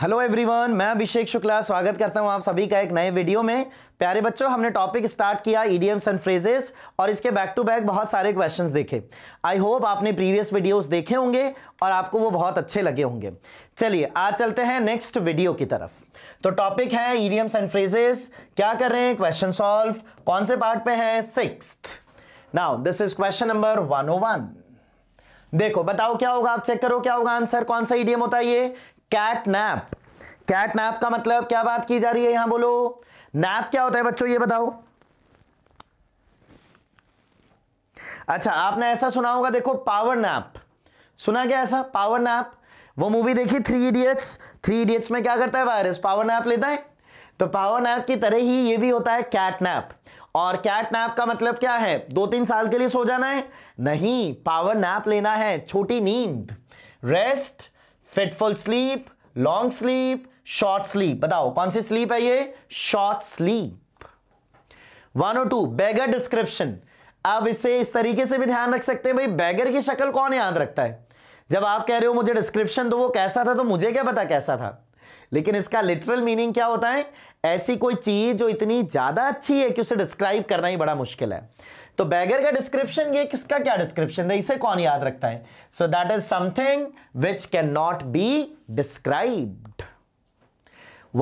Hello everyone मैं अभिषेक शुक्ला स्वागत करता हूं आप सभी का एक नए वीडियो में प्यारे बच्चों हमने टॉपिक स्टार्ट किया ईडीएम्स एंड फ्रेजेस और इसके बैक टू बैक बहुत सारे क्वेश्चंस देखे आई होप आपने प्रीवियस वीडियोस देखे होंगे और आपको वो बहुत अच्छे लगे होंगे चलिए आज चलते हैं नेक्स्ट वीडियो की तरफ तो टॉपिक है ईडीएम्स एंड फ्रेजेस क्या कर रहे हैं क्वेश्चन सॉल्व कौन से पार्ट पे है six now this is question number one देखो बताओ क्या होगा आप चेक करो क्या होगा आंसर कौन सा ईडीएम होता है ये कैटनैप कैटनैप का मतलब क्या बात की जा रही है यहां बोलो नैप क्या होता है बच्चों ये बताओ अच्छा आपने ऐसा सुना होगा देखो पावर नैप सुना क्या ऐसा पावर नैप वो मूवी देखी थ्री इडियट्स थ्री इडियट्स में क्या करता है वायरस पावर नैप लेता है तो पावर नैप की तरह ही ये भी होता है कैट नैप और कैट नैप का मतलब क्या है दो तीन साल के लिए सो जाना है नहीं पावर नैप लेना है छोटी नींद rest fitful sleep long sleep short sleep बताओ कौन सी स्लीप है ये शॉर्ट स्लीप वन और टू बैगर डिस्क्रिप्शन अब इसे इस तरीके से भी ध्यान रख सकते हैं भाई बैगर की शक्ल कौन याद रखता है जब आप कह रहे हो मुझे डिस्क्रिप्शन तो वो कैसा था तो मुझे क्या पता कैसा था लेकिन इसका लिटरल मीनिंग क्या होता है ऐसी कोई चीज जो इतनी ज्यादा अच्छी है कि उसे डिस्क्राइब करना ही बड़ा मुश्किल है तो बैगर का डिस्क्रिप्शन ये किसका क्या डिस्क्रिप्शन है इसे कौन याद रखता है so that is something which can not be described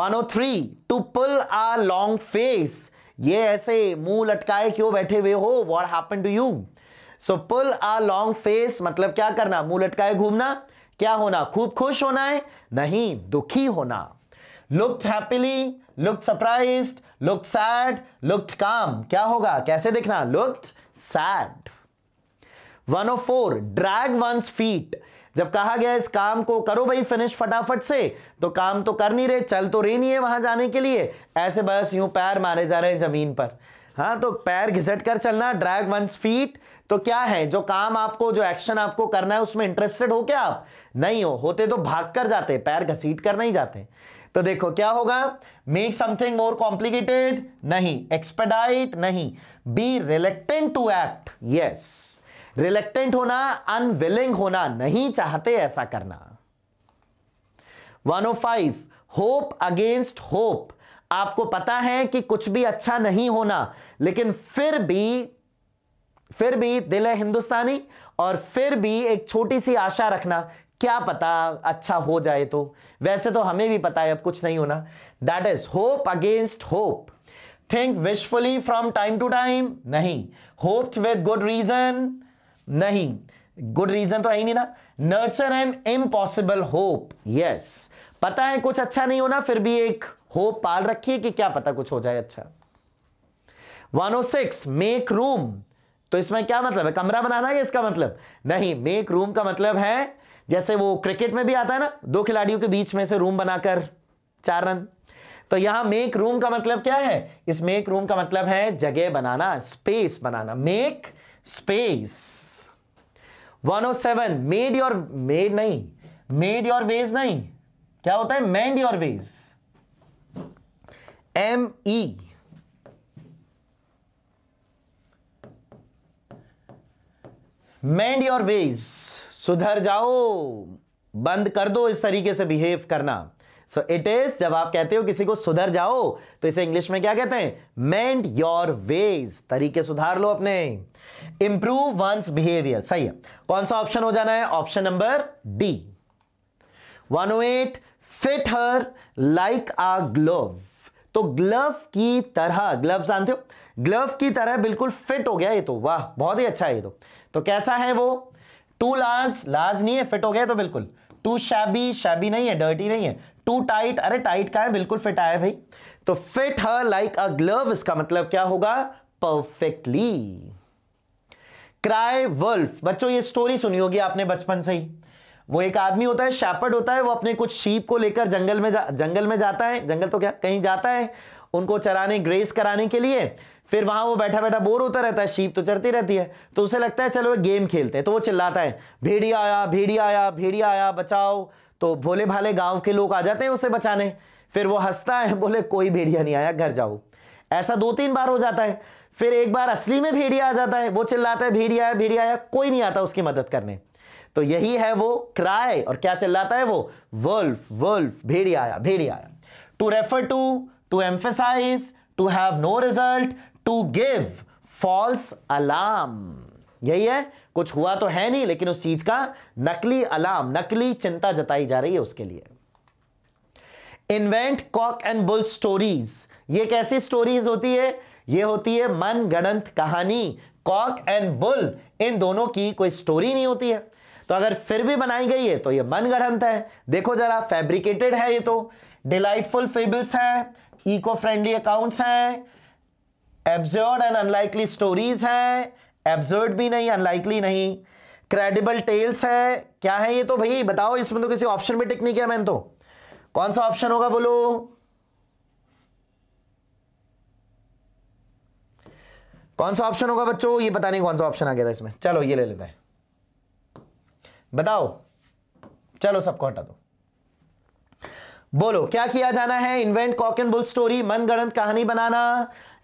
103 to pull a long face ये ऐसे मुंह लटकाए क्यों बैठे हुए हो what happen to you so pull a long face मतलब क्या करना मुंह लटकाए घूमना क्या होना खूब खुश होना है नहीं दुखी होना looked happily looked surprise looked sad looked calm क्या होगा कैसे देखना looked sad one of four drag one's feet जब कहा गया इस काम को करो भाई फिनिश फटाफट से तो काम तो कर नहीं रहे चल तो रही नहीं है वहां जाने के लिए ऐसे बस यूं पैर मारे जा रहे हैं जमीन पर हाँ तो पैर घिसट कर चलना ड्रैग वंस फीट तो क्या है जो काम आपको जो एक्शन आपको करना है उसमें इंटरेस्टेड हो क्या आप नहीं हो होते तो भाग कर जाते पैर घसीट कर नहीं जाते तो देखो क्या होगा मेक समथिंग मोर कॉम्प्लीकेटेड नहीं एक्सपेडाइट नहीं be reluctant to act yes reluctant होना अनविलिंग होना नहीं चाहते ऐसा करना 105 होप अगेंस्ट होप आपको पता है कि कुछ भी अच्छा नहीं होना लेकिन फिर भी फिर भी दिल है हिंदुस्तानी और फिर भी एक छोटी सी आशा रखना क्या पता अच्छा हो जाए तो वैसे तो हमें भी पता है अब कुछ नहीं होना that is hope against hope think wishfully from time to time नहीं होप विद गुड रीजन नहीं गुड रीजन तो है ही नहीं ना nurture an impossible hope yes पता है कुछ अच्छा नहीं होना फिर भी एक होप पाल रखिए कि क्या पता कुछ हो जाए अच्छा 106 मेक रूम तो इसमें क्या मतलब है कमरा बनाना है इसका मतलब नहीं मेक रूम का मतलब है जैसे वो क्रिकेट में भी आता है ना दो खिलाड़ियों के बीच में से रूम बनाकर चार रन तो यहां मेक रूम का मतलब क्या है इस मेक रूम का मतलब है जगह बनाना स्पेस बनाना make space 107 mend your mend नहीं मेड योर वेज नहीं क्या होता है mend your ways M E mend your ways सुधर जाओ बंद कर दो इस तरीके से बिहेव करना सो इट इज जब आप कहते हो किसी को सुधर जाओ तो इसे इंग्लिश में क्या कहते हैं मेंट योर वेज तरीके सुधार लो अपने इंप्रूव वंस बिहेवियर सही है कौन सा ऑप्शन हो जाना है option number D one eight fit her like a glove तो ग्लव की तरह ग्लव जानते हो ग्लव की तरह बिल्कुल फिट हो गया ये तो वाह बहुत ही अच्छा है ये तो तो कैसा है वो टू लार्ज लार्ज नहीं है फिट हो गया तो बिल्कुल टू शैबी शैबी नहीं है डर्टी नहीं है टू टाइट अरे टाइट का है बिल्कुल फिट आया भाई तो fit her like a glove इसका मतलब क्या होगा परफेक्टली क्राई वर्ल्फ बच्चों ये स्टोरी सुनी होगी आपने बचपन से ही वो एक आदमी होता है शैपर्ड होता है वो अपने कुछ शीप को लेकर जंगल में जा, जंगल में जाता है जंगल तो क्या कहीं जाता है उनको चराने ग्रेस कराने के लिए फिर वहां वो बैठा बैठा बोर होता रहता है शीप तो चढ़ती रहती है तो उसे लगता है चलो गेम खेलते हैं तो वो चिल्लाता है भेड़िया आया भेड़िया आया भेड़िया आया बचाओ तो भोले भाले गांव के लोग आ जाते हैं उसे बचाने फिर वो हंसता है बोले कोई भेड़िया नहीं आया घर जाओ ऐसा दो तीन बार हो जाता है फिर एक बार असली में भेड़िया आ जाता है वो चिल्लाता है भेड़िया आया भेड़िया आया कोई नहीं आता उसकी मदद करने तो यही है वो क्राय और क्या चिल्लाता है वो वर्ल्फ वर्ल्फ भेड़िया आया भेड़िया आया to refer to to emphasize, to have no result, to give false alarm. यही है कुछ हुआ तो है नहीं लेकिन उस चीज का नकली अलार्म नकली चिंता जताई जा रही है उसके लिए invent cock and bull stories ये कैसी स्टोरीज होती है ये होती है मन गणंत कहानी कॉक एंड बुल इन दोनों की कोई स्टोरी नहीं होती है तो अगर फिर भी बनाई गई है तो ये मन गणंत है देखो जरा फैब्रिकेटेड है ये तो डिलाइटफुल फेबल्स है इको फ्रेंडली अकाउंट्स हैं एब्जर्ड एंड अनलाइकली स्टोरीज हैं एब्जर्ड भी नहीं अनलाइकली नहीं क्रेडिबल टेल्स है क्या है ये तो भाई बताओ इसमें तो किसी ऑप्शन में टिक नहीं किया मैंने तो कौन सा ऑप्शन होगा बोलो कौन सा ऑप्शन होगा बच्चों ये पता नहीं कौन सा ऑप्शन आ गया था इसमें चलो ये ले लेते हैं बताओ चलो सबको हटा दो बोलो क्या किया जाना है invent cock and bull story मनगढ़ंत कहानी बनाना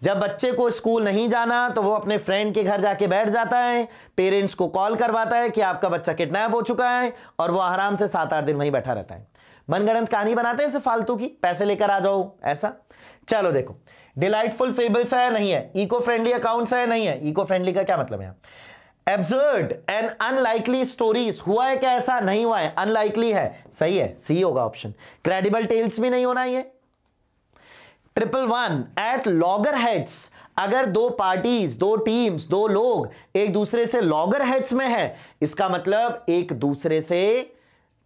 जब बच्चे को स्कूल नहीं जाना तो वो अपने फ्रेंड के घर जाके बैठ जाता है पेरेंट्स को कॉल करवाता है कि आपका बच्चा किडनैप हो चुका है और वो आराम से सात आठ दिन वहीं बैठा रहता है मनगणंत कहानी बनाते हैं फालतू की पैसे लेकर आ जाओ ऐसा चलो देखो डिलाइटफुल फेबल्स है नहीं है इको फ्रेंडली अकाउंट्स है नहीं है इको फ्रेंडली का क्या मतलब है एब्सर्ड एंड अनलाइकली स्टोरीज हुआ है क्या ऐसा नहीं हुआ है अनलाइकली है सही है सी होगा ऑप्शन क्रेडिबल टेल्स भी नहीं होना ये triple one eight loggerheads अगर दो पार्टीज दो टीम्स दो लोग एक दूसरे से लॉगर हेड्स में है इसका मतलब एक दूसरे से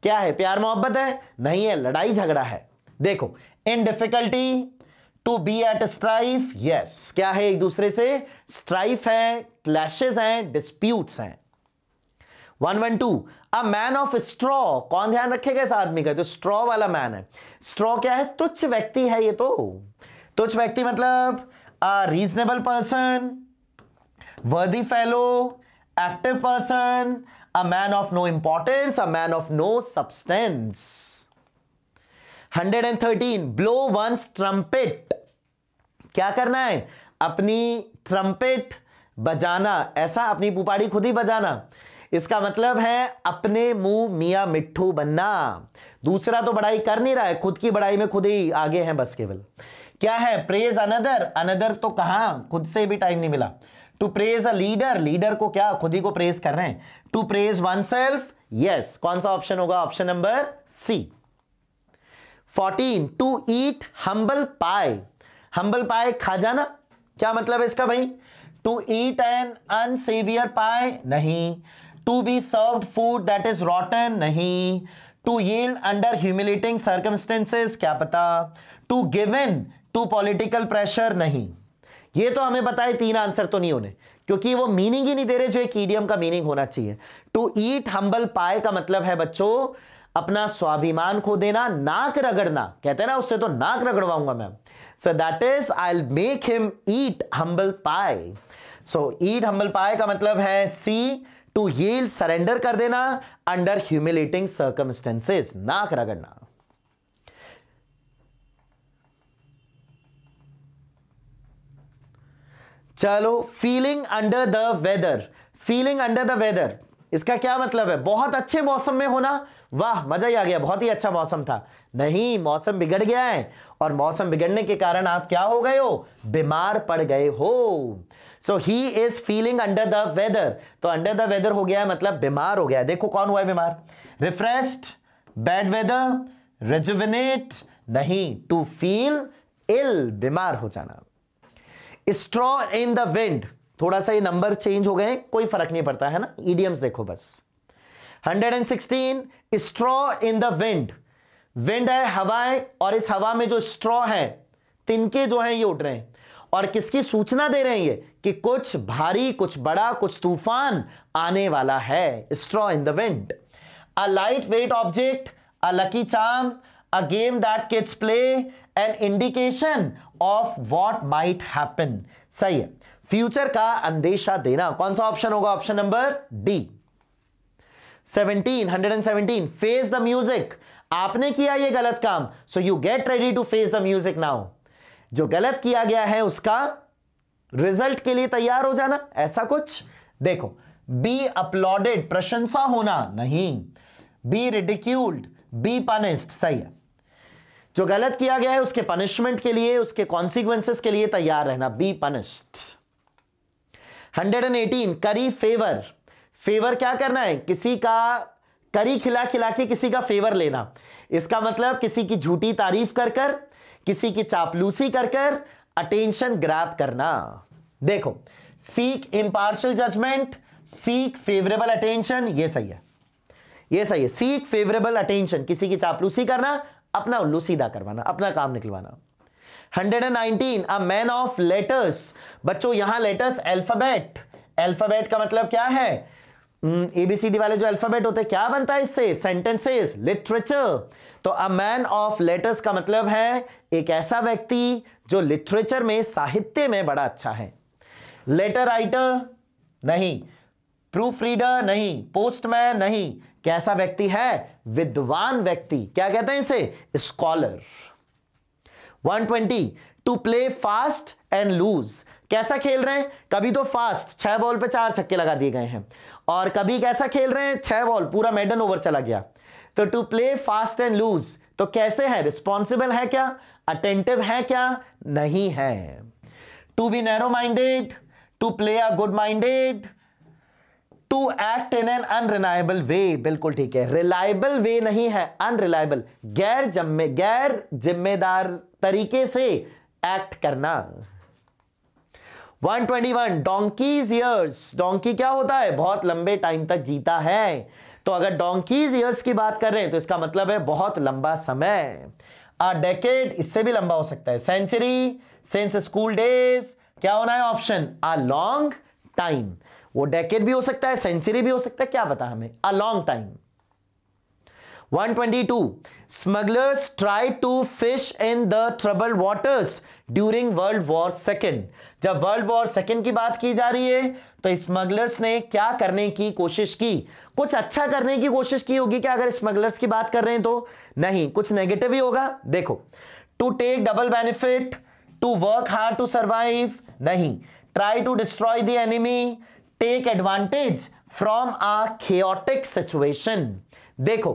क्या है प्यार मोहब्बत है नहीं है लड़ाई झगड़ा है देखो in difficulty to be at strife yes क्या है एक दूसरे से स्ट्राइफ है क्लैशेज हैं डिस्प्यूट्स हैं one one two a man of straw कौन ध्यान रखेगा इस आदमी का जो स्ट्रॉ वाला मैन है स्ट्रॉ क्या है तुच्छ व्यक्ति है ये तो तुच्छ व्यक्ति मतलब a reasonable person worthy fellow active person a man of no importance a man of no substance 113 blow one's trumpet क्या करना है अपनी ट्रम्पेट बजाना ऐसा अपनी पुपाड़ी खुद ही बजाना इसका मतलब है अपने मुंह मियाँ मिट्ठू बनना दूसरा तो बड़ाई कर नहीं रहा है खुद की बड़ाई में खुद ही आगे हैं बस केवल क्या है प्रेज अनदर अनदर तो कहा खुद से भी टाइम नहीं मिला to praise a leader leader को क्या खुद ही को प्रेज कर रहे हैं to praise oneself yes कौन सा ऑप्शन होगा option number C fourteen to eat humble pie humble pie खा जाना क्या मतलब है इसका भाई to eat an unsavoury pie नहीं to be serve food that is rotten नहीं to yield under humiliating circumstances क्या पता to given to political pressure नहीं ये तो हमें बताए तीन आंसर तो नहीं होने क्योंकि वो मीनिंग ही नहीं दे रहे जो एक ईडियम का मीनिंग होना चाहिए टू ईट हम्बल पाए का मतलब है बच्चों अपना स्वाभिमान खो देना नाक रगड़ना कहते हैं ना उससे तो नाक रगड़वाऊंगा मैं so that is I make him eat humble pie so eat humble पाए का मतलब है सी टू यील सरेंडर कर देना अंडर ह्यूमिलेटिंग सर्कमस्टेंसेस नाक रगड़ना चलो feeling under the weather feeling under the weather इसका क्या मतलब है बहुत अच्छे मौसम में होना वाह मजा ही आ गया बहुत ही अच्छा मौसम था नहीं मौसम बिगड़ गया है और मौसम बिगड़ने के कारण आप क्या हो गए हो बीमार पड़ गए हो so he is feeling under the weather तो अंडर द वेदर हो गया है मतलब बीमार हो गया है देखो कौन हुआ है बीमार रिफ्रेस्ड बैड वेदर रेजुविनेट नहीं टू फील इल बीमार हो जाना स्ट्रॉ इन द विंड थोड़ा सा ये नंबर चेंज हो गए कोई फर्क नहीं पड़ता है ना ईडियम्स e देखो बस 116 straw in the wind wind है हवाएं और इस हवा में जो स्ट्रॉ है तिनके जो है ये उठ रहे हैं और किसकी सूचना दे रहे हैं ये कि कुछ भारी कुछ बड़ा कुछ तूफान आने वाला है straw in the wind a light weight object a lucky charm a game that kids play an indication of what might happen सही है फ्यूचर का अंदेशा देना कौन सा ऑप्शन होगा option number D 17 117 face the music आपने किया ये गलत काम so you get ready to face the music now जो गलत किया गया है उसका रिजल्ट के लिए तैयार हो जाना ऐसा कुछ देखो बी अपलॉडेड प्रशंसा होना नहीं बी रिडिक्यूल्ड बी पनिस्ड सही है जो गलत किया गया है उसके पनिशमेंट के लिए उसके कॉन्सिक्वेंसेस के लिए तैयार रहना बी पनिस्ड 118 करी फेवर फेवर क्या करना है किसी का करी खिला खिला के किसी का फेवर लेना इसका मतलब किसी की झूठी तारीफ कर कर किसी की चापलूसी कर कर अटेंशन ग्रैप करना देखो seek impartial judgement seek favourable attention ये सही है ये सही है सीक फेवरेबल अटेंशन किसी की चापलूसी करना अपना उल्लू सीधा करवाना अपना काम निकलवाना 119 अ मैन ऑफ लेटर्स बच्चों यहां लेटर्स अल्फाबेट अल्फाबेट का मतलब क्या है एबीसीडी hmm, वाले जो अल्फाबेट होते हैं क्या बनता है इससे सेंटेंसेस लिटरेचर तो अ मैन ऑफ लेटर्स का मतलब है एक ऐसा व्यक्ति जो लिटरेचर में साहित्य में बड़ा अच्छा है लेटर राइटर नहीं प्रूफ रीडर नहीं पोस्टमैन नहीं कैसा व्यक्ति है विद्वान व्यक्ति क्या कहते हैं इसे scholar 120 to play fast and loose कैसा खेल रहे हैं कभी तो फास्ट छह बॉल पे चार छक्के लगा दिए गए हैं और कभी कैसा खेल रहे हैं छह बॉल पूरा मेडन ओवर चला गया तो to play fast and loose तो कैसे है रिस्पॉन्सिबल है क्या अटेंटिव है क्या नहीं है to be narrow minded to play a good minded to act in an unreliable way बिल्कुल ठीक है रिलायबल वे नहीं है अनरिलायबल गैर जम्मे गैर जिम्मेदार तरीके से एक्ट करना 121 डोंकीज ईयर्स डोंकी क्या होता है बहुत लंबे टाइम तक जीता है तो अगर डोंकीज ईयर्स की बात कर रहे हैं तो इसका मतलब है बहुत लंबा समय अ डेकेड इससे भी लंबा हो सकता है सेंचुरी सिंस स्कूल डेज क्या होना है ऑप्शन अ लॉन्ग टाइम वो डेकेड भी हो सकता है सेंचुरी भी हो सकता है क्या पता हमें a long time 122 smugglers tried to fish in the troubled waters during world war second जब वर्ल्ड वॉर सेकेंड की बात की जा रही है तो स्मगलर्स ने क्या करने की कोशिश की कुछ अच्छा करने की कोशिश की होगी क्या अगर स्मगलर्स की बात कर रहे हैं तो नहीं कुछ नेगेटिव ही होगा देखो to take double benefit to work hard to survive नहीं try to destroy the enemy take advantage from a chaotic situation देखो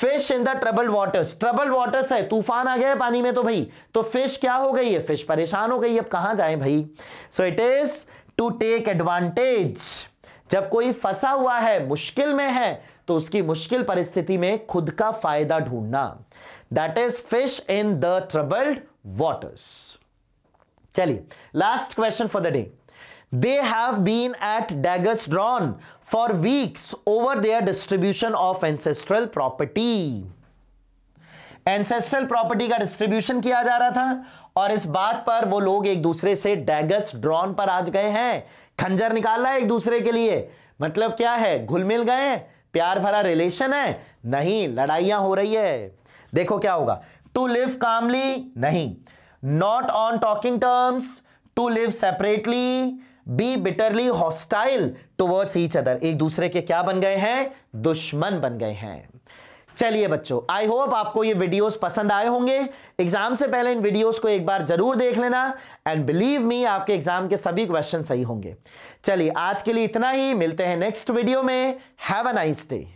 fish in the trouble waters trouble waters है तूफान आ गया है पानी में तो भाई तो फिश क्या हो गई है फिश परेशान हो गई है अब कहां जाए भाई so it is to take advantage जब कोई फंसा हुआ है मुश्किल में है तो उसकी मुश्किल परिस्थिति में खुद का फायदा ढूंढना that is fish in the troubled waters चलिए last question for the day They have been at daggers drawn for weeks over their distribution of ancestral property. Ancestral property का डिस्ट्रीब्यूशन किया जा रहा था और इस बात पर वो लोग एक दूसरे से डैगस ड्रॉन पर आज गए हैं खंजर निकाला है एक दूसरे के लिए मतलब क्या है घुल मिल गए प्यार भरा रिलेशन है नहीं लड़ाइयां हो रही है देखो क्या होगा टू लिव कामली नहीं not on talking terms to live separately be bitterly hostile towards each other एक दूसरे के क्या बन गए हैं दुश्मन बन गए हैं चलिए बच्चों आई होप आपको ये वीडियोस पसंद आए होंगे एग्जाम से पहले इन वीडियोस को एक बार जरूर देख लेना एंड बिलीव मी आपके एग्जाम के सभी क्वेश्चन सही होंगे चलिए आज के लिए इतना ही मिलते हैं नेक्स्ट वीडियो में हैव अ नाइस डे